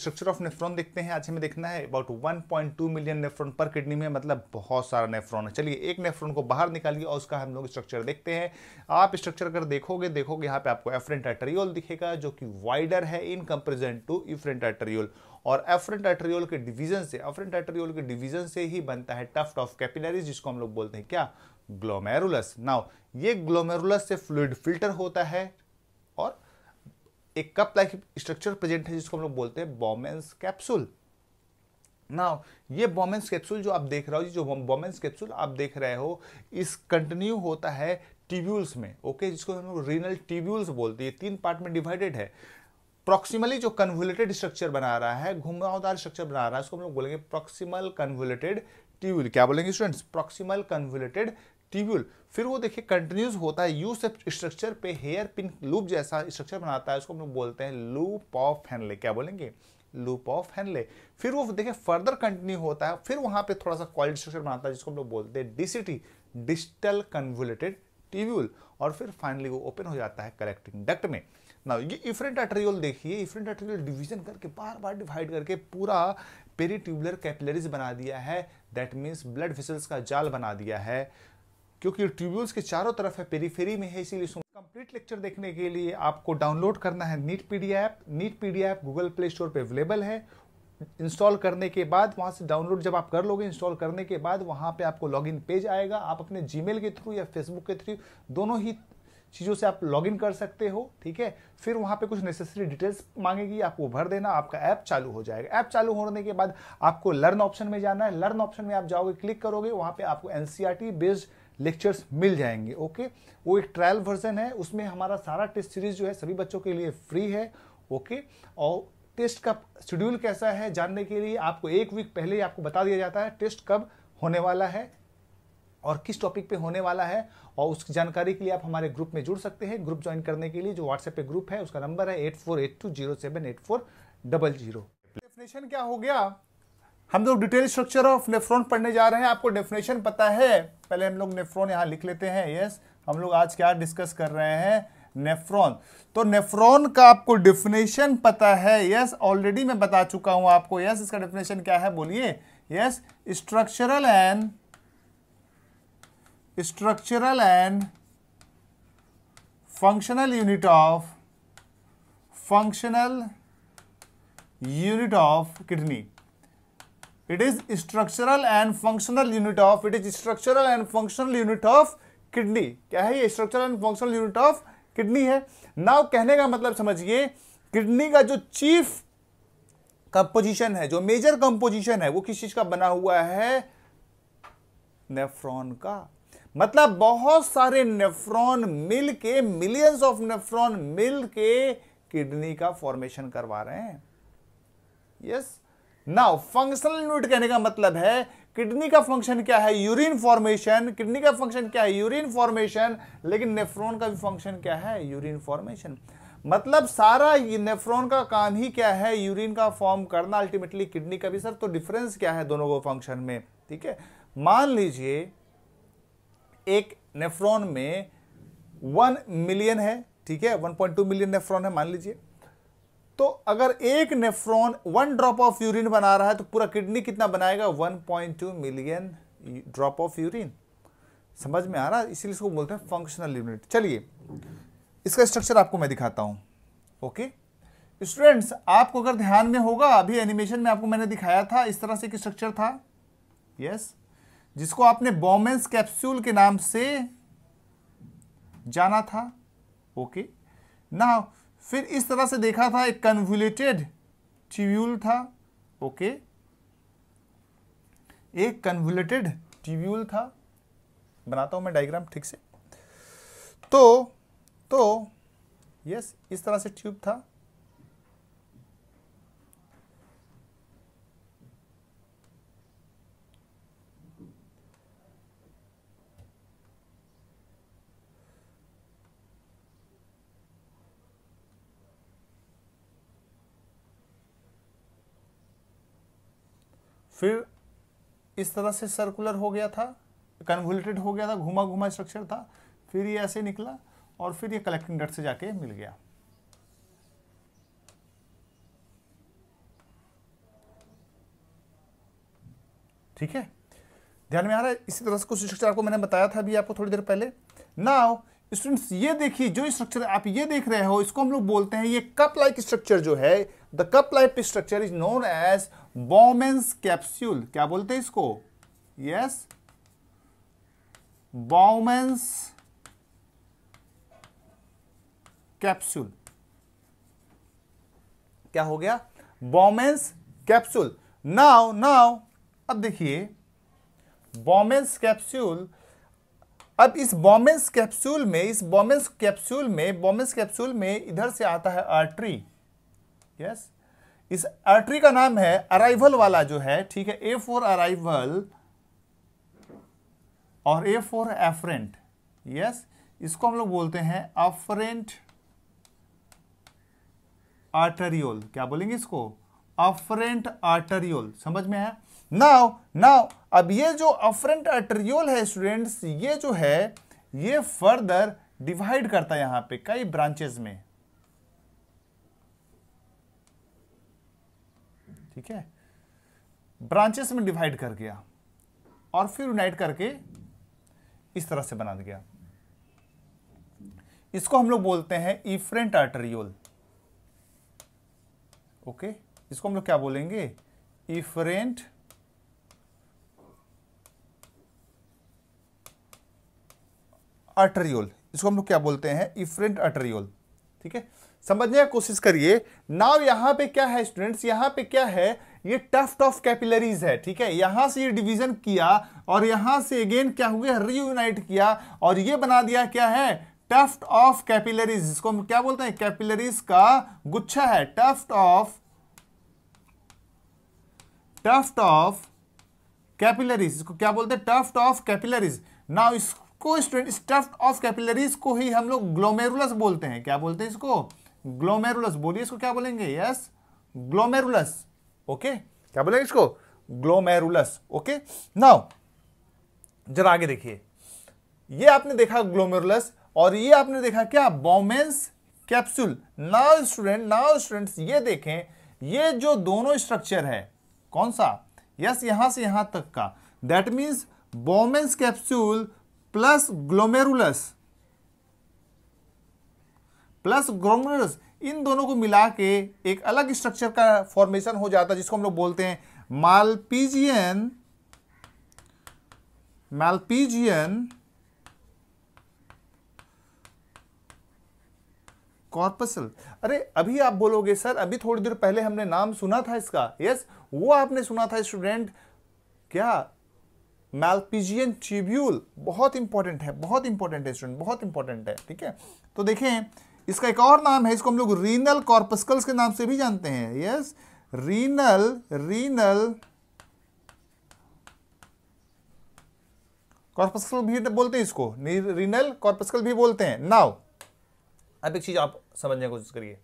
Structure of nephron देखते हैं आज हमें देखना है about 1.2 million nephron per kidney में मतलब बहुत सारा नेफ्रॉन है चलिए एक नेफ्रॉन को बाहर निकालिए और उसका हम लोग स्ट्रक्चर देखते हैं आप स्ट्रक्चर अगर देखोगे देखोगे यहाँ पे आपको एफरेंट एटरियोल दिखेगा जो कि वाइडर है in comparison to afferent arteriole और एफरेंट एटरियोल के डिविजन से एफरेंट एटरियोल के डिविजन से ही बनता है टफ्ट ऑफ कैपिलरीज जिसको हम लोग बोलते हैं क्या ग्लोमेरुलस नाउ ये ग्लोमेरुलस से फ्लूड फिल्टर होता है एक कप लाइक स्ट्रक्चर प्रेजेंट है जिसको हम लोग बोलते हैं बॉमेंस कैप्सूल नाउ ये बॉमेंस कैप्सूल जो आप देख रहे हो जो बॉमेंस कैप्सूल आप देख रहे हो इस कंटिन्यू होता है टिब्यूल्स में ओके जिसको हम लोग रीनल टिब्यूल्स बोलते हैं तीन पार्ट में डिवाइडेड है प्रॉक्सिमली जो कन्वुलेटेड स्ट्रक्चर बना रहा है घुमावदार स्ट्रक्चर बना रहा है उसको हम लोग बोलेंगे प्रॉक्सिमल कन्वुलेटेड ट्यूब्यूल क्या बोलेंगे स्टूडेंट्स प्रॉक्सिमल कन्वुलेटेड ट्यूब्यूल फिर वो देखिए कंटिन्यूज होता है यू सेप स्ट्रक्चर पे हेयर पिन लूप जैसा स्ट्रक्चर बनाता है उसको हम लोग बोलते हैं लूप ऑफ हैंडले क्या बोलेंगे लूप ऑफ हैंडले फिर वो देखिए फर्दर कंटिन्यू होता है फिर वहाँ पे थोड़ा सा क्वालिटी स्ट्रक्चर बनाता है जिसको हम लोग बोलते हैं डिसिटी डिजिटल कन्वुलेटेड ट्यूब्यूल और फिर फाइनली वो ओपन हो जाता है कलेक्टिंग डक्ट में ना ये इफरेंट अट्रियल देखिए इफरेंट अट्रियल डिवीजन करके बार बार डिवाइड करके पूरा पेरी ट्यूबुलर कैपिलरीज बना दिया है दैट मीन्स ब्लड वेसल्स का जाल बना दिया है क्योंकि ट्यूब्यूल्स के चारों तरफ है पेरीफेरी में है इसीलिए कंप्लीट लेक्चर देखने के लिए आपको डाउनलोड करना है NEET P D app NEET P D app Google Play Store पर अवेलेबल है इंस्टॉल करने के बाद वहाँ से डाउनलोड जब आप कर लोगे इंस्टॉल करने के बाद वहाँ पे आपको लॉगिन पेज आएगा आप अपने जीमेल के थ्रू या फेसबुक के थ्रू दोनों ही चीज़ों से आप लॉगिन कर सकते हो ठीक है फिर वहाँ पे कुछ नेसेसरी डिटेल्स मांगेगी आपको भर देना आपका ऐप चालू हो जाएगा ऐप चालू होने के बाद आपको लर्न ऑप्शन में जाना है लर्न ऑप्शन में आप जाओगे क्लिक करोगे वहाँ पे आपको एनसीईआरटी बेस्ड लेक्चर्स मिल जाएंगे ओके वो एक ट्रायल वर्जन है उसमें हमारा सारा टेस्ट सीरीज जो है सभी बच्चों के लिए फ्री है ओके और टेस्ट का शेड्यूल कैसा है जानने के लिए आपको एक वीक पहले ही आपको बता दिया जाता है टेस्ट कब होने वाला है और किस टॉपिक पे होने वाला है और उसकी जानकारी के लिए आप हमारे ग्रुप में जुड़ सकते हैं ग्रुप ज्वाइन करने के लिए जो व्हाट्सएप पे ग्रुप है उसका नंबर है eight four eight two zero seven eight four double zero definition क्या हो गया हम लोग डिटेल स्ट्रक्चर ऑफ नेफ्रॉन पढ़ने जा रहे हैं आपको डेफिनेशन पता है पहले हम लोग नेफ्रॉन यहाँ लिख लेते हैं यस हम लोग आज क्या डिस्कस कर रहे हैं नेफ्रॉन तो नेफ्रॉन का आपको डेफिनेशन पता है यस ऑलरेडी मैं बता चुका हूं आपको यस इसका डेफिनेशन क्या है बोलिए yes structural and structural and functional unit of functional unit of kidney it is structural and functional unit of it is structural and functional unit of kidney क्या है ये structural and functional unit of kidney है now कहने का मतलब समझिए kidney का जो चीफ कंपोजिशन है जो मेजर कंपोजिशन है वो किस चीज का बना हुआ है नेफ्रॉन का मतलब बहुत सारे नेफ्रॉन मिल के मिलियंस ऑफ नेफ्रॉन मिल के किडनी का फॉर्मेशन करवा रहे हैं yes yes? Now functional unit कहने का मतलब है किडनी का फंक्शन क्या है यूरिन फॉर्मेशन किडनी का फंक्शन क्या है यूरिन फॉर्मेशन लेकिन नेफ्रॉन का भी फंक्शन क्या है यूरिन फॉर्मेशन मतलब सारा नेफ्रॉन का काम ही क्या है यूरिन का फॉर्म करना अल्टीमेटली किडनी का भी सर तो डिफरेंस क्या है दोनों को फंक्शन में ठीक है मान लीजिए एक नेफ्रॉन में वन मिलियन है ठीक है one point two million nephron है मान लीजिए तो अगर एक nephron one drop of urine बना रहा है तो पूरा किडनी कितना बनाएगा 1.2 मिलियन ड्रॉप ऑफ यूरिन समझ में आ रहा है इसीलिए इसको बोलते हैं फंक्शनल यूनिट चलिए इसका स्ट्रक्चर आपको मैं दिखाता हूं ओके स्टूडेंट्स आपको अगर ध्यान में होगा अभी एनिमेशन में आपको मैंने दिखाया था इस तरह से एक स्ट्रक्चर था यस yes. जिसको आपने बॉमेंस कैप्सूल के नाम से जाना था ओके okay. ना फिर इस तरह से देखा था एक कन्वुलेटेड ट्यूब्यूल था ओके एक कन्वुलेटेड ट्यूब्यूल था बनाता हूं मैं डायग्राम ठीक से तो तो यस इस तरह से ट्यूब था फिर इस तरह से सर्कुलर हो गया था कन्वल्टेड हो गया था घुमा घुमा स्ट्रक्चर था फिर ये ऐसे निकला और फिर ये कलेक्टिंग डट से जाके मिल गया ठीक है ध्यान में आ रहा है इसी तरह से कुछ स्ट्रक्चर आपको मैंने बताया था अभी आपको थोड़ी देर पहले नाउ स्टूडेंट्स ये देखिए जो स्ट्रक्चर आप ये देख रहे हो इसको हम लोग बोलते हैं ये कप लाइक स्ट्रक्चर जो है the cup like structure is known as Bowman's capsule क्या बोलते हैं इसको यस बॉमेंस कैप्स्यूल क्या हो गया बॉमेंस कैप्स्यूल नाउ नाउ अब देखिए बॉमेंस कैप्स्यूल अब इस बॉमेंस कैप्सूल में इस बॉमेंस कैप्सूल में बॉमेंस कैप्सूल में इधर से आता है आर्टरी यस इस आर्ट्री का नाम है अराइवल वाला जो है ठीक है ए फोर अराइवल और ए फोर एफरेंट यस इसको हम लोग बोलते हैं अफरेंट आर्टरियोल क्या बोलेंगे इसको अफरेंट आर्टरियोल समझ में है नाउ नाउ अब ये जो अफ्रंट अट्रियोल है स्टूडेंट्स ये जो है ये फर्दर डिवाइड करता है यहां पे कई ब्रांचेस में ठीक है ब्रांचेस में डिवाइड कर गया और फिर यूनाइट करके इस तरह से बना दिया इसको हम लोग बोलते हैं इफ्रेंट आर्टरियोल ओके इसको हम लोग क्या बोलेंगे इफ्रेंट अर्टरियोल इसको हम लोग क्या बोलते हैं इफ्रेंट अर्टरियोल ठीक है समझने की कोशिश करिए नाव यहां पे क्या है स्टूडेंट्स यहां पे क्या है ये टफ्ट ऑफ कैपिलरीज है ठीक है यहां से ये डिवीजन किया और यहां से अगेन क्या हुआ रीयूनाइट किया और ये बना दिया क्या है टफ्ट ऑफ कैपिलरीज इसको हम क्या बोलते हैं कैपिलरीज का गुच्छा है tuft of tuft of capillaries इसको क्या बोलते हैं टफ्ट ऑफ कैपिलरीज नाउ इस को स्टूडेंट ऑफ कैपिलरीज को ही हम लोग ग्लोमेरुलस बोलते हैं क्या बोलते हैं इसको ग्लोमेरुलस बोलिए इसको क्या बोलेंगे यस ग्लोमेरुलस ओके क्या बोलेंगे इसको ग्लोमेरुलस ओके नाउ जरा आगे देखिए ये आपने देखा ग्लोमेरुलस और ये आपने देखा क्या Bowman's capsule now student now students ये देखें ये जो दोनों स्ट्रक्चर है कौन सा यस yes, यहां से यहां तक का that means Bowman's capsule plus glomerulus plus glomerulus इन दोनों को मिला के एक अलग स्ट्रक्चर का फॉर्मेशन हो जाता है जिसको हम लोग बोलते हैं मालपीजियन मालपीजियन कॉर्पसल अरे अभी आप बोलोगे सर अभी थोड़ी देर पहले हमने नाम सुना था इसका यस वो आपने सुना था स्टूडेंट क्या मैलपीजियन ट्रिब्यूल बहुत इंपॉर्टेंट है बहुत इंपॉर्टेंट है स्टूडेंट बहुत इंपॉर्टेंट है ठीक है तो देखें इसका एक और नाम है इसको हम लोग रीनल कॉर्पस्कल्स के नाम से भी जानते हैं यस रीनल रीनल कॉर्पस्कल भी बोलते हैं इसको रीनल कॉर्पस्कल भी बोलते हैं नाउ अब एक चीज आप समझने की कोशिश करिए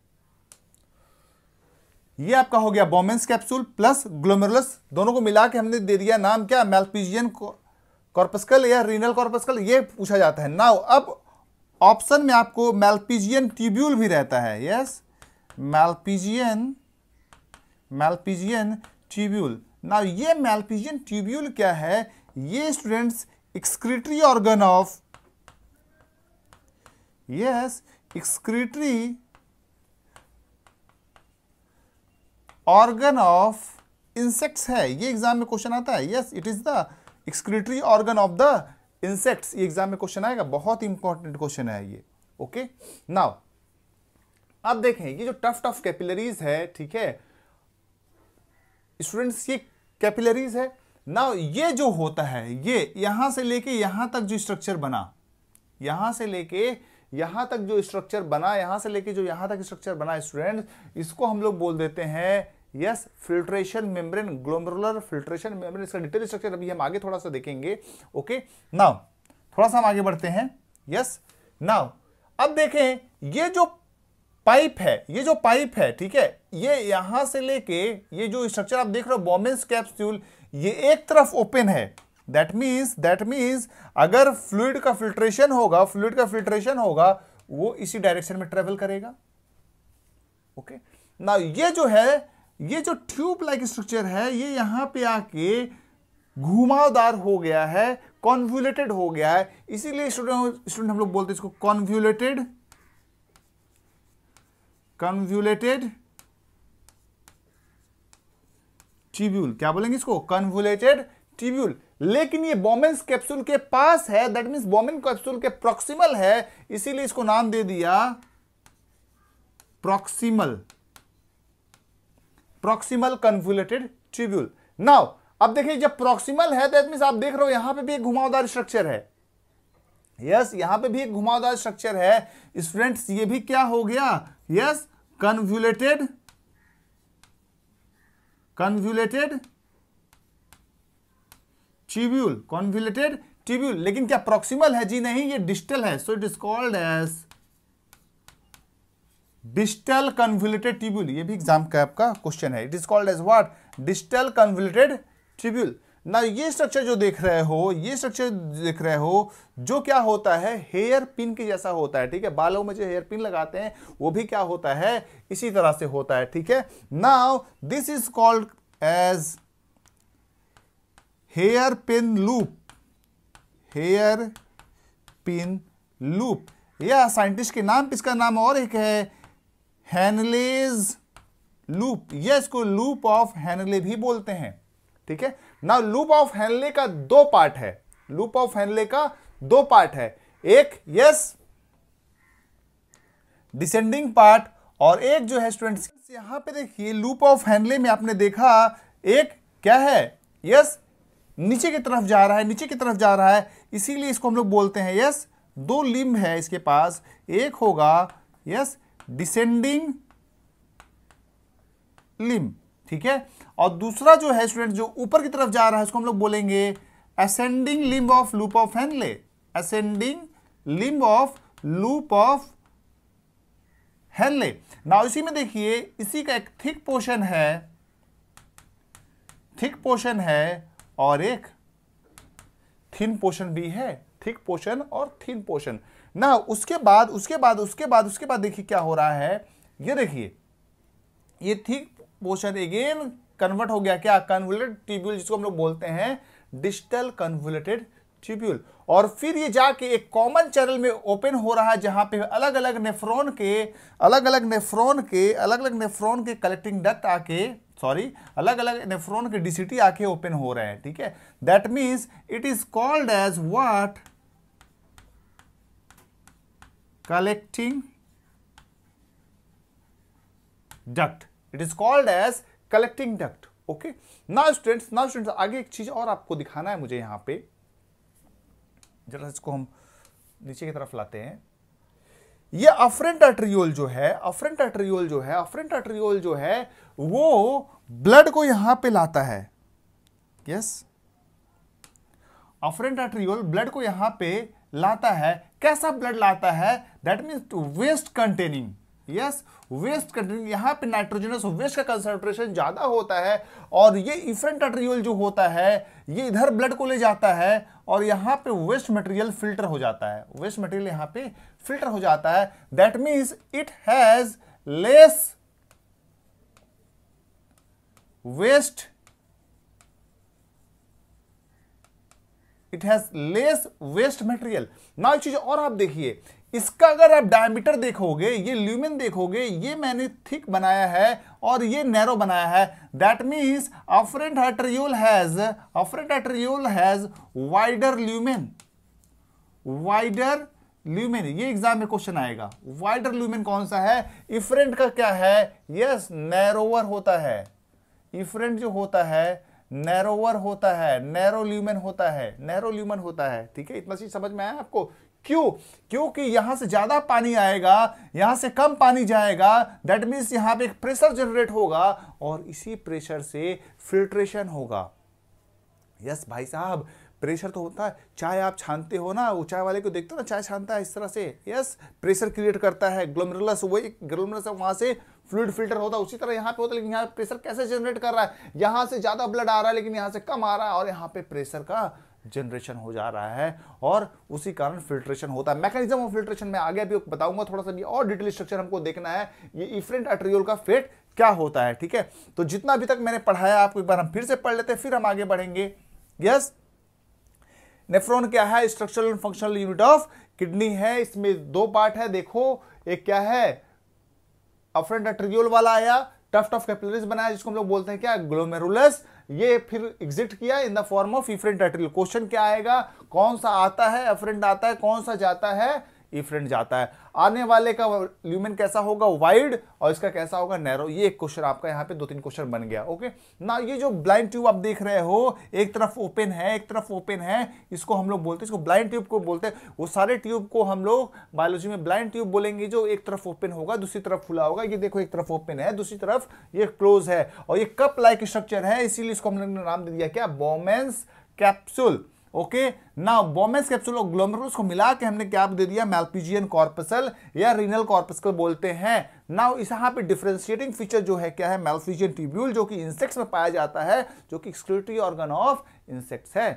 ये आपका हो गया बोमेंस कैप्सूल प्लस ग्लोमेरुलस दोनों को मिला के हमने दे दिया नाम क्या मेलपीजियन कॉर्पस्कल या रीनल कॉर्पस्कल ये पूछा जाता है नाउ अब ऑप्शन में आपको मेलपीजियन ट्यूब्यूल भी रहता है yes Malpighian Malpighian tubule now ये मेलपीजियन ट्यूब्यूल क्या है ये students excretory organ of yes excretory organ of insects है ये एग्जाम में क्वेश्चन आता है yes it is the excretory organ of the insects ये एग्जाम में क्वेश्चन आएगा बहुत इंपॉर्टेंट क्वेश्चन है ये ओके नाउ अब देखें ये जो टफ्ट ऑफ कैपिलरीज है ठीक है स्टूडेंट्स ये कैपिलरीज है नाउ ये जो होता है ये यहां से लेके यहां तक जो स्ट्रक्चर बना यहां से लेके यहां तक जो स्ट्रक्चर बना यहां से लेके जो यहां तक स्ट्रक्चर बना स्टूडेंट इसको हम लोग बोल देते हैं yes filtration membrane glomerular filtration membrane इसका डिटेल स्ट्रक्चर अभी हम आगे थोड़ा सा देखेंगे ओके नाउ थोड़ा सा हम आगे बढ़ते हैं यस नाउ अब देखें ये जो पाइप है ये जो पाइप है ठीक है ये यहां से लेके ये जो स्ट्रक्चर आप देख रहे हो बॉमेंस कैप्सूल ये एक तरफ ओपन है दैट मीन्स दैट मीन्स अगर फ्लूड का फिल्ट्रेशन होगा फ्लूड का फिल्ट्रेशन होगा वो इसी डायरेक्शन में ट्रेवल करेगा ओके okay? ना ये जो है ये जो ट्यूब लाइक स्ट्रक्चर है ये यहां पे आके घुमावदार हो गया है कॉन्व्यूलेटेड हो गया है इसीलिए स्टूडेंट स्टूडेंट हम लोग बोलते हैं इसको कॉन्व्यूलेटेड कन्व्यूलेटेड ट्यूब्यूल क्या बोलेंगे इसको कन्व्यूलेटेड ट्यूब्यूल लेकिन ये बॉमेन्स कैप्सूल के पास है दैट मीन्स बॉमेन कैप्सूल के प्रॉक्सिमल है इसीलिए इसको नाम दे दिया proximal proximal convoluted tubule now अब देखिए जब प्रोक्सीमल है तो मीन्स आप देख रहे हो यहां पे भी एक घुमावदार स्ट्रक्चर है यस yes, यहां पे भी एक घुमावदार स्ट्रक्चर है स्टूडेंट्स ये भी क्या हो गया यस कन्व्यूलेटेड कन्व्यूलेटेड ट्रिब्यूल कॉन्व्यूलेटेड ट्रिब्यूल लेकिन क्या प्रोक्सीमल है जी नहीं ये डिस्टल है so it is called as digital convoluted tubule ये भी एग्जाम का आपका क्वेश्चन है it is called as what digital convoluted tubule ना ये स्ट्रक्चर जो देख रहे हो ये स्ट्रक्चर देख रहे हो जो क्या होता है हेयर पिन के जैसा होता है ठीक है बालों में जो हेयर पिन लगाते हैं वो भी क्या होता है इसी तरह से होता है ठीक है now this is called as hairpin loop hairpin loop या साइंटिस्ट के नाम इसका नाम और एक है हैनलेज लूप ये इसको लूप ऑफ हैनले भी बोलते हैं ठीक है ना लूप ऑफ हैनले का दो पार्ट है लूप ऑफ हैनले का दो पार्ट है एक यस डिसेंडिंग पार्ट और एक जो है स्टूडेंट्स यहां पे देखिए लूप ऑफ हैनले में आपने देखा एक क्या है यस नीचे की तरफ जा रहा है नीचे की तरफ जा रहा है इसीलिए इसको हम लोग बोलते हैं यस दो लिम्ब है इसके पास एक होगा यस डिसेंडिंग लिम ठीक है और दूसरा जो है स्टूडेंट जो ऊपर की तरफ जा रहा है उसको हम लोग बोलेंगे ascending limb of loop of Henle ascending limb of loop of Henle ना इसी में देखिए इसी का एक थिक पोर्शन है थिक पोर्शन है और एक थिन पोर्शन भी है थिक पोर्शन और थिन पोर्शन ना उसके बाद उसके बाद उसके बाद उसके बाद देखिए क्या हो रहा है ये देखिए ये ठीक पोर्शन अगेन कन्वर्ट हो गया क्या कन्वुलेटेड ट्यूब्यूल जिसको हम लोग बोलते हैं डिजिटल कन्वुलेटेड ट्यूब्यूल और फिर ये जाके एक कॉमन चैनल में ओपन हो रहा है जहां पे अलग अलग नेफ्रॉन के अलग अलग नेफ्रॉन के अलग अलग नेफ्रॉन के कलेक्टिंग डक्ट आके सॉरी अलग अलग नेफ्रॉन के डीसीटी आके ओपन हो रहे हैं ठीक है that means it is called as what collecting duct it is called as collecting duct okay now students now students आगे एक चीज और आपको दिखाना है मुझे यहां पर जरा इसको हम नीचे की तरफ लाते हैं ये अफ्रेंट आर्ट्रियोल जो है अफ्रेंट आर्ट्रियोल जो है अफ्रेंट आर्ट्रियोल जो है वो ब्लड को यहां पे लाता है यस अफ्रेंट आर्ट्रियोल ब्लड को यहां पे लाता है कैसा ब्लड लाता है that means waste containing yes waste containing यहां पे नाइट्रोजनस वेस्ट का कंसंट्रेशन ज़्यादा होता है और ये इफेंट अट्रियल जो होता है ये इधर ब्लड को ले जाता है और यहां पे वेस्ट मटेरियल फिल्टर हो जाता है वेस्ट मटेरियल यहां पे फिल्टर हो जाता है that means it has less waste it has less waste material ना एक चीज और आप देखिए इसका अगर आप डायमीटर देखोगे ये ल्यूमिन देखोगे ये मैंने थिक बनाया है और ये नैरो बनाया है that means afferent arteriole has afferent arteriole has wider lumen wider lumen ये एग्जाम में क्वेश्चन आएगा वाइडर ल्यूमेन कौन सा है इफरेंट का क्या है यस yes, नैरोवर होता है इफरेंट जो होता है नैरोवर होता है नैरो ल्यूमेन होता है नैरो ल्यूमेन होता है ठीक है इतना चीज समझ में आया आपको क्यों क्योंकि यहां से ज्यादा पानी आएगा यहां से कम पानी जाएगा दैट मीन्स यहां पे एक प्रेशर जनरेट होगा और इसी प्रेशर से फिल्ट्रेशन होगा यस भाई साहब प्रेशर तो होता है चाय आप छानते हो ना वो चाय वाले को देखते हो ना चाय छानता है इस तरह से यस प्रेशर क्रिएट करता है ग्लोमरुलस वही ग्लोमरुलस वहां से फ्लूड फिल्टर होता है उसी तरह यहाँ पे होता है लेकिन यहाँ प्रेशर कैसे जनरेट कर रहा है यहाँ से ज़्यादा ब्लड आ रहा है लेकिन यहाँ से कम आ रहा है और यहाँ पे प्रेशर का जनरेशन हो जा रहा है और उसी कारण फिल्ट्रेशन होता है मैकेनिज्म ऑफ फिल्ट्रेशन में आगे भी बताऊंगा थोड़ा सा भी और डिटेल स्ट्रक्चर हमको देखना है ये इफ्रेंट अट्रियोल का फेट क्या होता है ठीक है तो जितना अभी तक मैंने पढ़ाया आपको एक बार हम फिर से पढ़ लेते हैं फिर हम आगे बढ़ेंगे यस नेफ्रॉन क्या है structural and functional unit of kidney है इसमें दो पार्ट है देखो एक क्या है अफरेंट ट्रिग्यूल वाला आया टफ टफ कैपिलरीज बनाया जिसको हम लोग बोलते हैं क्या ग्लोमेरुलस ये फिर एग्जिट किया in the form of efferent arteriole question क्या आएगा कौन सा आता है अफरेंट आता है कौन सा जाता है ई फ्रंट जाता है आने वाले का ल्यूमेन कैसा होगा वाइड और इसका कैसा होगा नैरो ये एक क्वेश्चन आपका यहाँ पे दो तीन क्वेश्चन बन गया ओके ना ये जो ब्लाइंड ट्यूब आप देख रहे हो एक तरफ ओपन है एक तरफ ओपन है इसको हम लोग बोलते हैं इसको ब्लाइंड ट्यूब को बोलते हैं वो सारे ट्यूब को हम लोग बायोलॉजी में ब्लाइंड ट्यूब बोलेंगे जो एक तरफ ओपन होगा दूसरी तरफ खुला होगा ये देखो एक तरफ ओपन है दूसरी तरफ ये क्लोज है और ये कप लाइक स्ट्रक्चर है इसीलिए इसको हम लोग नाम दे दिया क्या बोमेंस कैप्सूल ओके ना बोमेस कैप्सूल और ग्लोमेरुलस को मिला के हमने क्या दे दिया मेल्पिजियन कॉर्पसल या रीनल कॉर्पसल बोलते हैं ना इस यहाँ पे डिफ्रेंशिएटिंग फीचर जो है क्या है मेल्फिजियन ट्यूब्यूल जो कि इंसेक्ट्स में पाया जाता है जो कि एक्सक्रिटरी ऑर्गन ऑफ इंसेक्ट्स है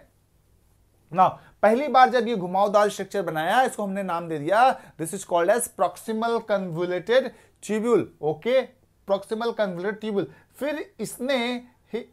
ना पहली बार जब ये घुमावदार स्ट्रक्चर बनाया इसको हमने नाम दे दिया this is called as proximal convoluted tubule okay proximal convoluted tubule फिर इसने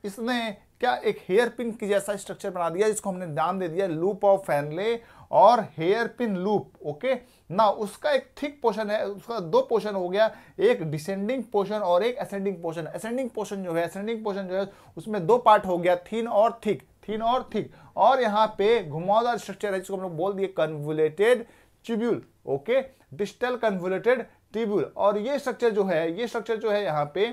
इसने क्या एक हेयर पिन की जैसा स्ट्रक्चर बना दिया जिसको हमने नाम दे दिया लूप ऑफ फैनले और हेयर पिन लूप ओके ना उसका एक थिक पोर्शन है उसका दो पोर्शन हो गया एक डिसेंडिंग पोर्शन और एक असेंडिंग पोर्शन असेंडिंग पोर्शन जो है असेंडिंग पोर्शन जो है उसमें दो पार्ट हो गया थीन और थिक थीन और थिक और यहाँ पे घुमावदार स्ट्रक्चर है जिसको हम लोग बोल दिए convoluted tubule okay distal convoluted tubule और ये स्ट्रक्चर जो है ये स्ट्रक्चर जो है यहाँ पे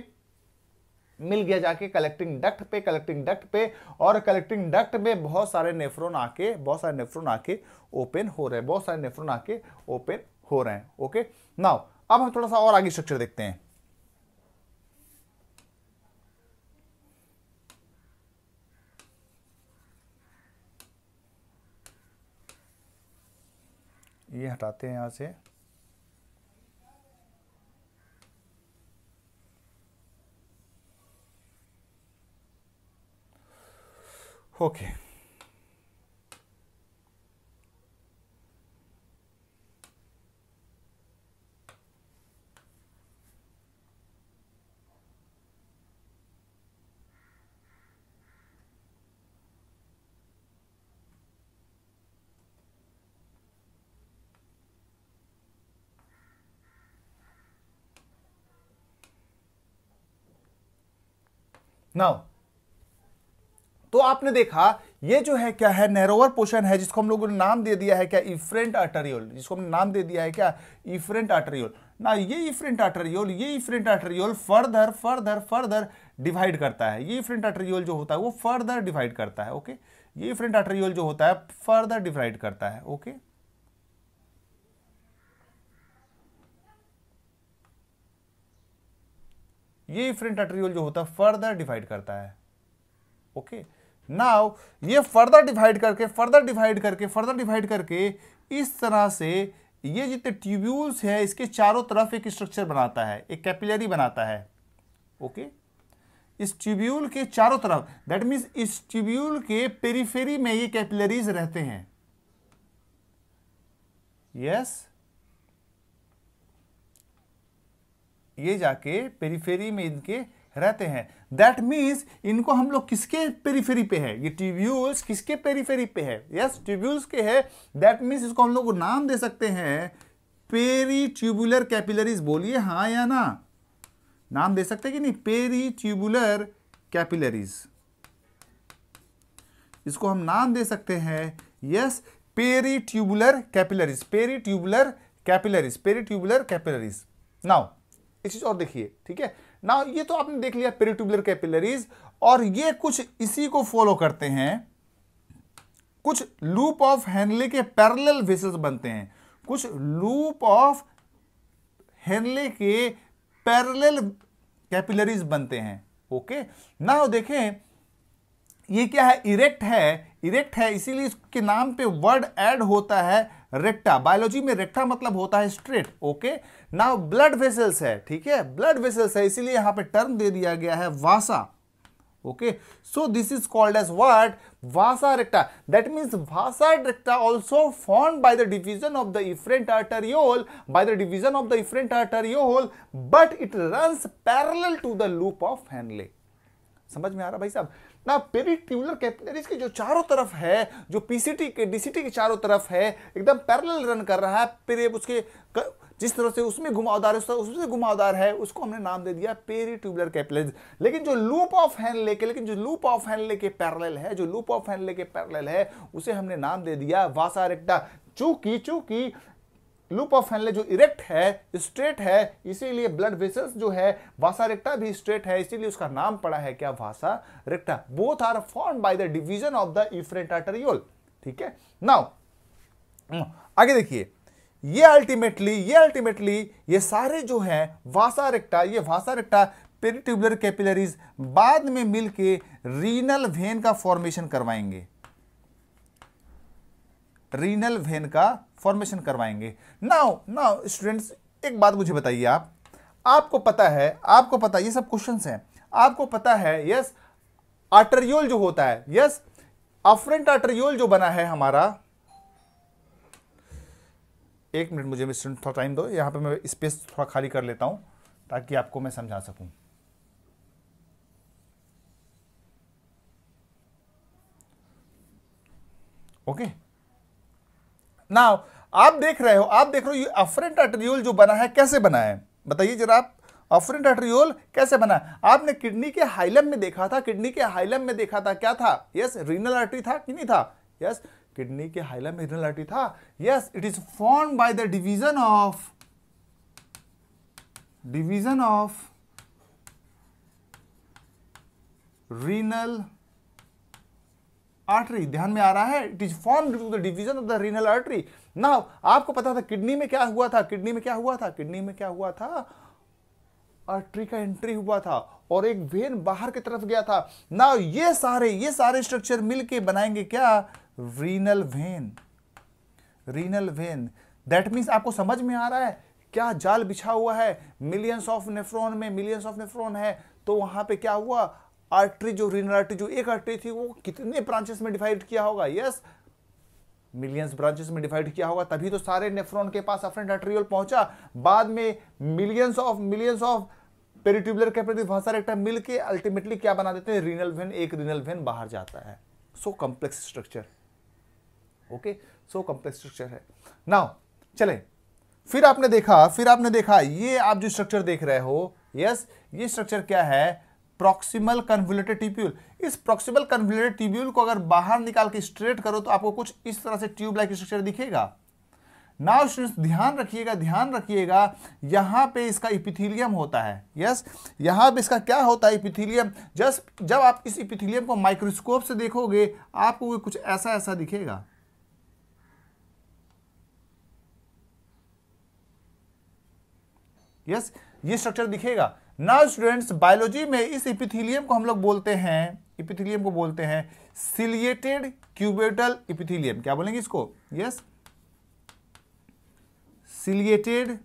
मिल गया जाके कलेक्टिंग डक्ट पे कलेक्टिंग डक्ट पे और कलेक्टिंग डक्ट में बहुत सारे नेफ्रोन आके बहुत सारे नेफ्रोन आके ओपन हो रहे हैं बहुत सारे नेफ्रोन आके ओपन हो रहे हैं ओके नाउ अब हम थोड़ा सा और आगे स्ट्रक्चर देखते हैं ये हटाते हैं यहां से Okay. Now, तो आपने देखा ये जो है क्या है नैरोवर पोर्शन है जिसको हम लोगों ने नाम दे दिया है क्या इफ्रेंट आर्टरियोल जिसको हमने नाम दे दिया है क्या इफ्रेंट आर्टरियोल ना ये इफ्रेंट आर्टरियोल ये efferent arteriole further further further divide करता है ये इफ्रेंट आर्टरियोल जो होता है वो फर्दर डिवाइड करता है ओके ये इफ्रेंट आर्टरियोल जो होता है फर्दर डिवाइड करता है ओके ये इफ्रेंट आर्टरियोल जो होता है फर्दर डिवाइड करता है ओके okay? नाउ ये फर्दर डिवाइड करके फर्दर डिवाइड करके फर्दर डिवाइड करके इस तरह से ये जितने ट्यूब्यूल्स है इसके चारों तरफ एक स्ट्रक्चर बनाता है एक कैपिलरी बनाता है ओके इस ट्यूब्यूल के चारों तरफ दैट मीन्स इस ट्यूब्यूल के पेरीफेरी में ये कैपिलरीज रहते हैं यस yes? ये जाके पेरीफेरी में इनके रहते हैं दैट मीन्स इनको हम लोग किसके पेरीफेरी पे है ये ट्यूब्यूल्स किसके पेरीफेरी पे है यस ट्यूब्यूल्स के है दैट मीन्स इसको हम लोग नाम दे सकते हैं पेरी ट्यूबुलर कैपिलरीज बोलिए हाँ या ना नाम दे सकते हैं कि नहीं पेरी ट्यूबुलर कैपिलरीज इसको हम नाम दे सकते हैं yes peritubular capillaries peritubular capillaries peritubular capillaries now इस चीज और देखिए ठीक है ना ये तो आपने देख लिया पेरिट्यूबुलर कैपिलरीज और ये कुछ इसी को फॉलो करते हैं कुछ लूप ऑफ हेनले के पैरेलल वेसल्स बनते हैं कुछ लूप ऑफ हेनले के पैरेलल कैपिलरीज बनते हैं ओके ना देखें ये क्या है इरेक्ट है इरेक्ट है इसीलिए इसके नाम पे वर्ड ऐड होता है रेक्टा बायोलॉजी में रेक्टा मतलब होता है straight okay now blood vessels है ठीक है ब्लड वेसल्स है इसीलिए यहां पे टर्म दे दिया गया है vasa okay so this is called as word vasa recta that means vasa recta also form by the division of the efferent arteriole by the division of the efferent arteriole but it runs parallel to the loop of Henle समझ में आ रहा भाई साहब ना peri पेरिट्यूलर capillaries के जो चारों तरफ है जो पीसीटी के डीसीटी के चारों तरफ है एकदम पैरेलल रन कर रहा है फिर उसके कर, जिस तरह से उसमें घुमावदार है उसमें घुमावदार है उसको हमने नाम दे दिया पेरी पेरीट्यूबुलर कैपिलरीज लेकिन जो लूप ऑफ हैंडले के लेकिन जो लूप ऑफ हैंडले के पैरेलल है जो लूप ऑफ हैंडले के पैरेलल है उसे हमने नाम दे दिया वासा रेक्टा चूंकि चूंकि लूप ऑफ फैनले जो इरेक्ट है स्ट्रेट है इसीलिए ब्लड वेसल्स जो है वासा रेक्टा भी स्ट्रेट है इसीलिए उसका नाम पड़ा है क्या vasa recta both are form by the division of the efferent arteriole ठीक है नाउ आगे देखिए ये अल्टीमेटली ये अल्टीमेटली ये सारे जो है वासा रेक्टा ये वासा रेक्टा पेरिट्यूबुलर कैपिलरीज बाद में मिलके रीनल वेन का फॉर्मेशन करवाएंगे रीनल वेन का फॉर्मेशन करवाएंगे नाउ नाउ स्टूडेंट्स एक बात मुझे बताइए आप आपको पता है आपको पता ये सब क्वेश्चन हैं आपको पता है यस आर्टरियोल जो होता है यस अफ्रेंट आर्टरियोल जो बना है हमारा एक मिनट मुझे मिस्टर थोड़ा टाइम दो यहां पे मैं स्पेस थोड़ा खाली कर लेता हूं ताकि आपको मैं समझा सकूं ओके okay? नाउ आप देख रहे हो आप देख रहे हो ये अफरेंट आर्टरियोल जो बना है कैसे बना है बताइए जरा आप अफरेंट आर्टरियोल कैसे बना है? आपने किडनी के हाइलम में देखा था किडनी के हाइलम में देखा था क्या था यस रीनल आर्टरी था कि नहीं था यस किडनी के हाइलम में रीनल आर्टरी था yes it is form by the division of division of renal artery ध्यान में आ रहा है it is form to the division of the renal artery ना आपको पता था किडनी में क्या हुआ था किडनी में क्या हुआ था किडनी में क्या हुआ था आर्टरी का एंट्री हुआ था और एक वेन बाहर की तरफ गया था ना ये सारे ये सारे स्ट्रक्चर मिलके बनाएंगे क्या renal vein renal vein that means आपको समझ में आ रहा है क्या जाल बिछा हुआ है मिलियंस ऑफ नेफ्रॉन में मिलियंस ऑफ नेफ्रॉन है तो वहां पे क्या हुआ आर्टरी जो रीनल आर्टरी जो एक आर्टरी थी वो कितने ब्रांचेस में डिवाइड किया होगा यस मिलियंस ब्रांचेस में डिवाइड किया होगा तभी तो सारे नेफ्रॉन के पास अफ्रेंट आर्ट्रियल पहुंचा बाद में millions of millions of peritubular कैपेटिव बहुत सारे एक्टर मिलके अल्टीमेटली क्या बना देते हैं रीनल वेन एक रीनल वेन बाहर जाता है so complex structure okay so complex structure है नाउ चले फिर आपने देखा फिर आपने देखा ये आप जो स्ट्रक्चर देख रहे हो यस yes, ये स्ट्रक्चर क्या है प्रॉक्सिमल कन्वुलेटेड ट्यूब्यूल इस प्रॉक्सिमल कन्वुलेटेड ट्यूब्यूल को अगर बाहर निकाल के स्ट्रेट करो तो आपको कुछ इस तरह से ट्यूब लाइक स्ट्रक्चर दिखेगा नाउ स्टूडेंट्स ध्यान रखिएगा ध्यान रखिएगा यहाँ पे इसका इपिथीलियम होता है यस yes? यहाँ पे इसका क्या होता है इपिथीलियम जस्ट जब आप इस इपिथीलियम को माइक्रोस्कोप से देखोगे आपको कुछ ऐसा ऐसा दिखेगा यस yes? ये स्ट्रक्चर दिखेगा नाउ स्टूडेंट्स बायोलॉजी में इस इपिथिलियम को हम लोग बोलते हैं इपिथिलियम को बोलते हैं सिलिएटेड क्यूबेटल इपिथिलियम क्या बोलेंगे इसको यस सिलिएटेड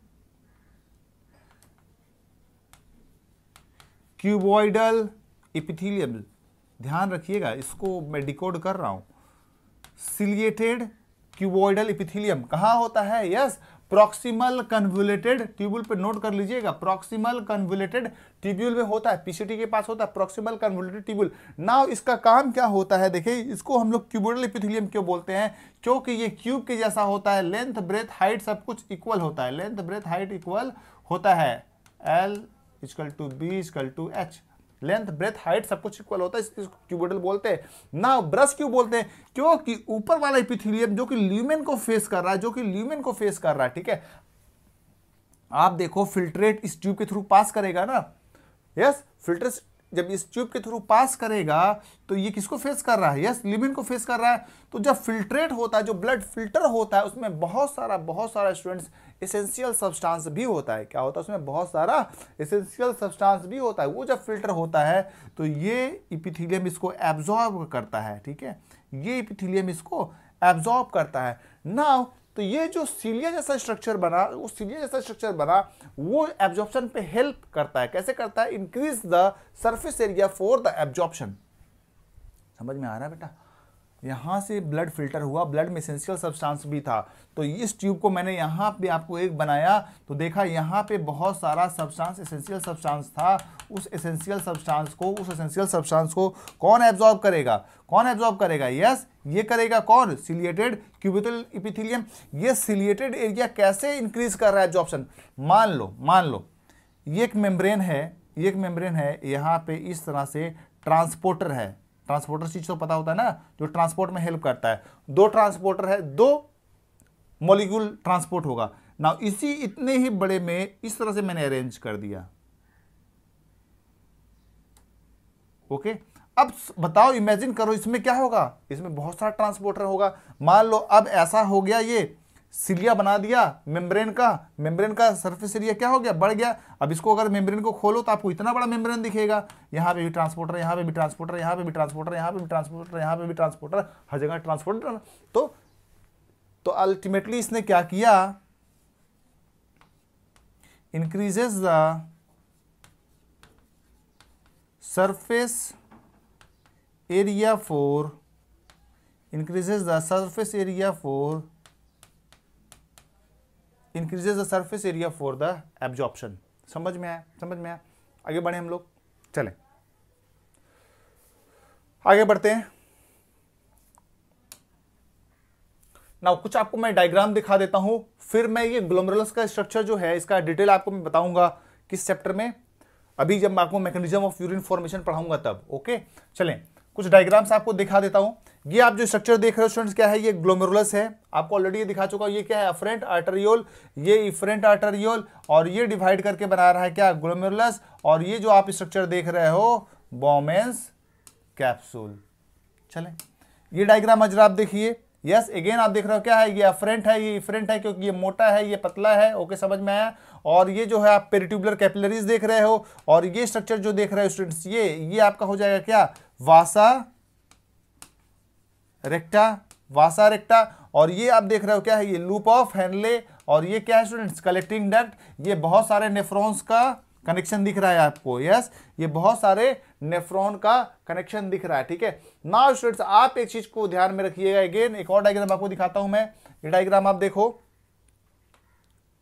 क्यूबॉइडल इपिथिलियम ध्यान रखिएगा इसको मैं डिकोड कर रहा हूं सिलिएटेड क्यूबॉइडल इपिथिलियम कहां होता है yes yes, proximal convoluted tubule पे नोट कर लीजिएगा प्रॉक्सिमल कन्वुलेटेड ट्यूब्यूल में होता है पीसीटी के पास होता है प्रॉक्सिमल कन्वुलेटेड ट्यूब्यूल नाउ इसका काम क्या होता है देखिए इसको हम लोग क्यूबोडल इपिथिलियम क्यों बोलते हैं क्योंकि ये क्यूब के जैसा होता है लेंथ ब्रेथ हाइट सब कुछ इक्वल होता है लेंथ ब्रेथ हाइट इक्वल होता है L equal to B equal to H length breadth height सब कुछ इक्वल होता है इसको क्यूबोइडल बोलते हैं ना ब्रश क्यों बोलते हैं क्योंकि ऊपर वाला एपिथीलियम जो कि ल्यूमेन को फेस कर रहा है जो कि ल्यूमेन को फेस कर रहा है ठीक है आप देखो फिल्ट्रेट इस ट्यूब के थ्रू पास करेगा ना यस फिल्ट्रेट जब इस ट्यूब के थ्रू पास करेगा तो ये किसको फेस कर रहा है यस लिमिन को फेस कर रहा है तो जब फिल्ट्रेट होता है जो ब्लड फिल्टर होता है उसमें बहुत सारा बहुत सारा स्टूडेंट्स इसेंशियल सब्सटेंस भी होता है क्या होता है उसमें बहुत सारा इसेंशियल सब्सटेंस भी होता है वो जब फिल्टर होता है तो ये इपिथीलियम इसको एब्जॉर्ब करता है ठीक है ये इपिथीलियम इसको एब्जॉर्ब करता है ना तो ये जो सीलिया जैसा स्ट्रक्चर बना वो सीलिया जैसा स्ट्रक्चर बना वो एब्जॉर्प्शन पे हेल्प करता है कैसे करता है increase the surface area for the absorption समझ में आ रहा है बेटा यहाँ से ब्लड फिल्टर हुआ ब्लड में इसेंशियल सब्सटेंस भी था तो इस ट्यूब को मैंने यहाँ पे आपको एक बनाया तो देखा यहाँ पे बहुत सारा सब्सटेंस एसेंशियल सब्सटेंस था उस एसेंशियल सब्सटेंस को उस एसेंशियल सब्सटेंस को कौन एब्जॉर्ब करेगा कौन एब्जॉर्ब करेगा यस ये करेगा कौन सिलिएटेड क्यूबिटल इपिथिलियम ये सिलिएटेड एरिया कैसे इंक्रीज कर रहा है एब्जॉर्प्शन मान लो मान लो ये एक मेम्ब्रेन है ये एक मेम्ब्रेन है यहाँ पे इस तरह से ट्रांसपोर्टर है ट्रांसपोर्टर चीज तो पता होता है ना जो ट्रांसपोर्ट में हेल्प करता है दो ट्रांसपोर्टर है दो मॉलिक्यूल ट्रांसपोर्ट होगा ना इसी इतने ही बड़े में इस तरह से मैंने अरेंज कर दिया ओके okay? अब बताओ इमेजिन करो इसमें क्या होगा इसमें बहुत सारा ट्रांसपोर्टर होगा मान लो अब ऐसा हो गया ये सिलिया बना दिया मेम्ब्रेन का मेम्ब्रेन का सरफेस एरिया क्या हो गया बढ़ गया अब इसको अगर मेम्ब्रेन को खोलो तो आपको इतना बड़ा मेम्ब्रेन दिखेगा यहाँ पे भी ट्रांसपोर्टर यहाँ पे भी ट्रांसपोर्टर यहाँ पे भी ट्रांसपोर्टर यहाँ पे भी ट्रांसपोर्टर यहाँ पे भी ट्रांसपोर्टर हर जगह ट्रांसपोर्टर तो तो अल्टीमेटली इसने क्या किया increases the surface area for increases the surface area for increases the surface area for the absorption समझ में आया समझ में आया आगे बढ़े हम लोग चलें आगे बढ़ते हैं ना कुछ आपको मैं डायग्राम दिखा देता हूं फिर मैं ये ग्लोमरलस का स्ट्रक्चर जो है इसका डिटेल आपको मैं बताऊंगा किस चैप्टर में अभी जब मैं आपको मैकेनिज्म ऑफ यूरिन फॉर्मेशन पढ़ाऊंगा तब ओके चलें कुछ डायग्राम्स आपको दिखा देता हूं ये आप जो स्ट्रक्चर देख रहे हो स्टूडेंट्स क्या है ये ग्लोमेरुलस है आपको ऑलरेडी ये दिखा चुका हूं ये क्या है अफ्रेंट आर्टरियोल ये इफ्रेंट आर्टरियोल और ये डिवाइड करके बना रहा है क्या ग्लोमेरुलस और ये जो आप स्ट्रक्चर देख रहे हो बॉमेंस कैप्सूल चले ये डायग्राम अजरा आप देखिए यस अगेन आप देख रहे हो क्या है ये अफ्रेंट है ये इफ्रेंट है क्योंकि ये मोटा है ये पतला है ओके समझ में आया और ये जो है आप पेरिट्यूबुलर कैपिलरीज देख रहे हो और ये स्ट्रक्चर जो देख रहे हो स्टूडेंट्स ये ये आपका हो जाएगा क्या वासा रेक्टा वासा रेक्टा और ये आप देख रहे हो क्या है ये लूप ऑफ हैंडले और ये क्या है स्टूडेंट्स कलेक्टिंग डक्ट ये बहुत सारे नेफ्रॉन्स का कनेक्शन दिख रहा है आपको यस ये बहुत सारे नेफ्रॉन का कनेक्शन दिख रहा है ठीक है नाउ स्टूडेंट्स आप एक चीज को ध्यान में रखिएगा अगेन एक और डायग्राम आपको दिखाता हूं मैं ये डायग्राम आप देखो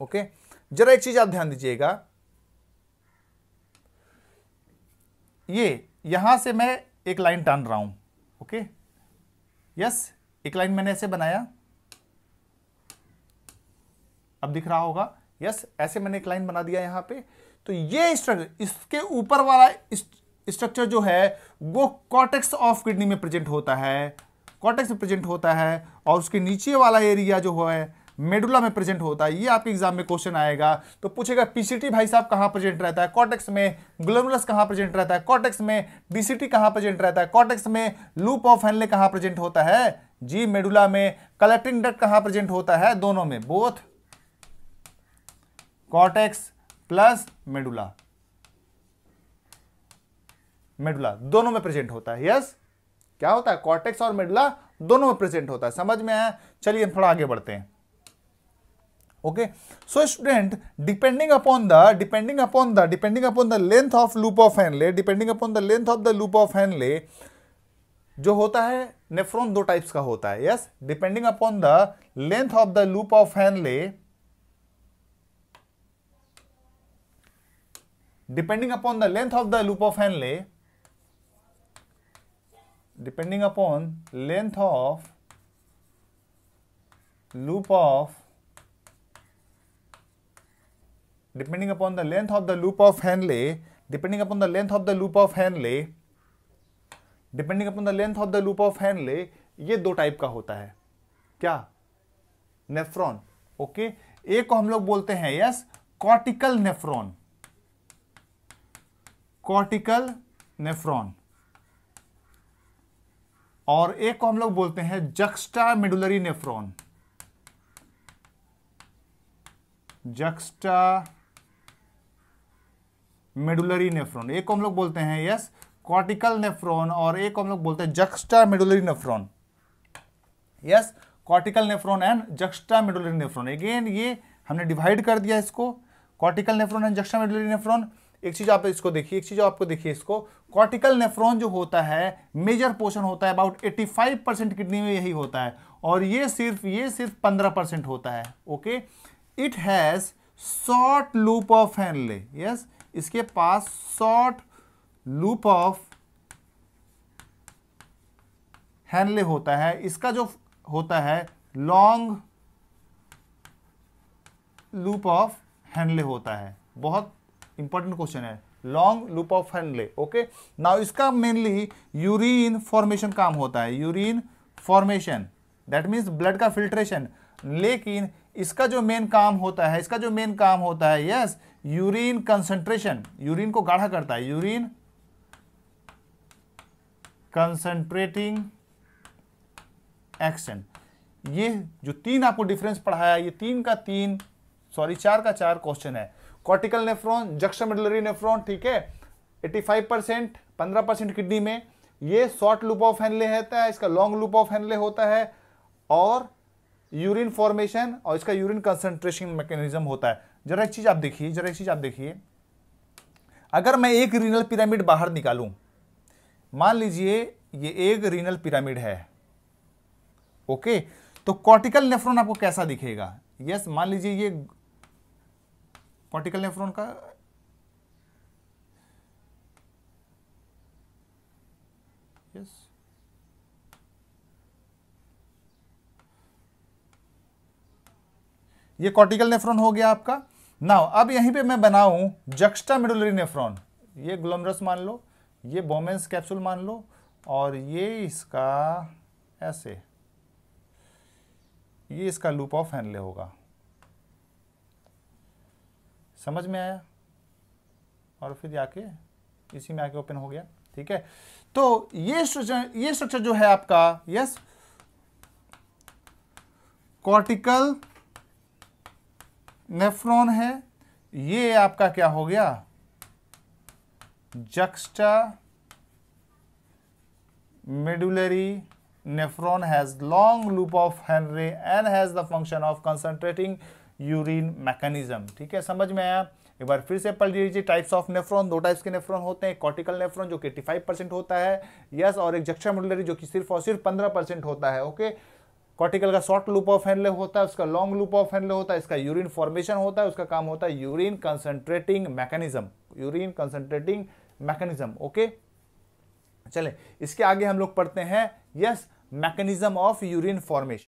ओके जरा एक चीज आप ध्यान दीजिएगा ये यहां से मैं एक लाइन टान रहा हूं ओके यस एक लाइन मैंने ऐसे बनाया अब दिख रहा होगा यस ऐसे मैंने एक लाइन बना दिया यहां पे तो ये स्ट्रक्चर इसके ऊपर वाला स्ट्रक्चर जो है वो कॉटेक्स ऑफ किडनी में प्रेजेंट होता है कॉटेक्स में प्रेजेंट होता है और उसके नीचे वाला एरिया जो है मेडुला में प्रेजेंट होता है ये आपके एग्जाम में क्वेश्चन आएगा तो पूछेगा पीसीटी भाई साहब कहाँ प्रेजेंट रहता है कॉटेक्स में ग्लोमुलस कहाँ प्रेजेंट रहता है कॉटेक्स में डीसीटी कहाँ प्रेजेंट रहता है कॉटेक्स में लूप ऑफ हेनले कहाँ प्रेजेंट होता है जी मेडुला में कलेक्टिंग डट कहाँ प्रेजेंट होता है दोनों में both cortex plus medulla medulla दोनों में प्रेजेंट होता है यस क्या होता है कॉर्टेक्स और मेडुला दोनों में प्रेजेंट होता है समझ में आया चलिए हम थोड़ा आगे बढ़ते हैं okay so student depending upon the depending upon the depending upon the length of loop of Henle depending upon the length of the loop of Henle जो होता है नेफ्रॉन दो टाइप्स का होता है yes depending upon the length of the loop of Henle depending upon the length of the loop of Henle depending upon length of loop of depending upon the length of the loop of Henle, depending upon the length of the loop of Henle, depending upon the length of the loop of Henle, ये दो type का होता है क्या nephron okay एक को हम लोग बोलते हैं yes cortical nephron cortical nephron और एक को हम लोग बोलते हैं juxtamedullary nephron juxtamedullary nephron एक को हम लोग बोलते हैं यस कॉर्टिकल नेफ्रॉन और एक को हम लोग बोलते हैं juxtamedullary nephron yes cortical nephron and juxtamedullary nephron again ये हमने डिवाइड कर दिया इसको cortical nephron and juxtamedullary nephron एक चीज़ आप इसको देखिए एक चीज़ आपको देखिए इसको कॉर्टिकल नेफ्रॉन जो होता है मेजर पोर्शन होता है अबाउट 85 परसेंट किडनी में यही होता है और ये सिर्फ ये सिर्फ 15 परसेंट होता है okay it has short loop of Henle yes इसके पास शॉर्ट लूप ऑफ हैनले होता है इसका जो होता है लॉन्ग लूप ऑफ हैंडले होता है बहुत इंपॉर्टेंट क्वेश्चन है long loop of Henle okay now इसका मेनली यूरिन फॉर्मेशन काम होता है urine formation that means blood का फिल्ट्रेशन लेकिन इसका जो मेन काम होता है इसका जो मेन काम होता है yes yes, urine concentration urine को गाढ़ा करता है यूरिन कंसंट्रेटिंग एक्शन ये जो तीन आपको डिफरेंस पढ़ाया ये तीन का तीन सॉरी चार का चार क्वेश्चन है cortical nephron juxtamedullary nephron ठीक है 85 परसेंट पंद्रह परसेंट किडनी में ये शॉर्ट लूप ऑफ हैनले रहता है इसका लॉन्ग लूप ऑफ हैनले होता है और यूरिन फॉर्मेशन और इसका यूरिन कंसंट्रेशन मैकेनिज्म होता है जरा एक चीज़ आप देखिए जरा एक चीज़ आप देखिए अगर मैं एक रीनल पिरामिड बाहर निकालूं मान लीजिए ये एक रीनल पिरामिड है ओके तो कॉर्टिकल नेफ्रॉन आपको कैसा दिखेगा यस मान लीजिए ये कॉर्टिकल नेफ्रॉन का यस ये कॉर्टिकल नेफ्रॉन हो गया आपका नाउ अब यहीं पे मैं बनाऊं जक्स्टा मेडुलरी नेफ्रॉन ये ग्लोमरस मान लो ये बोमेंस कैप्सूल मान लो और ये इसका ऐसे ये इसका लूप ऑफ हैंडले होगा समझ में आया और फिर आके इसी में आके ओपन हो गया ठीक है तो ये स्ट्रक्चर ये स्ट्रक्चर जो है आपका यस कॉर्टिकल नेफ्रॉन है ये आपका क्या हो गया juxtamedullary nephron has long loop of Henle and has the function of concentrating urine mechanism ठीक है समझ में आया एक बार फिर से पढ़ लीजिए टाइप्स ऑफ नेफ्रॉन दो टाइप्स के नेफ्रॉन होते हैं कॉर्टिकल नेफ्रॉन जो कि 85 परसेंट होता है यस और एक जक्शा मेडुलरी जो कि सिर्फ और सिर्फ 15 परसेंट होता है ओके okay? कॉर्टिकल का शॉर्ट लूप ऑफ हैंडलर होता है उसका लॉन्ग लूप ऑफ हैंडलर होता है इसका यूरिन फॉर्मेशन होता है उसका काम होता है urine concentrating mechanism urine concentrating mechanism okay चले इसके आगे हम लोग पढ़ते हैं yes mechanism of urine formation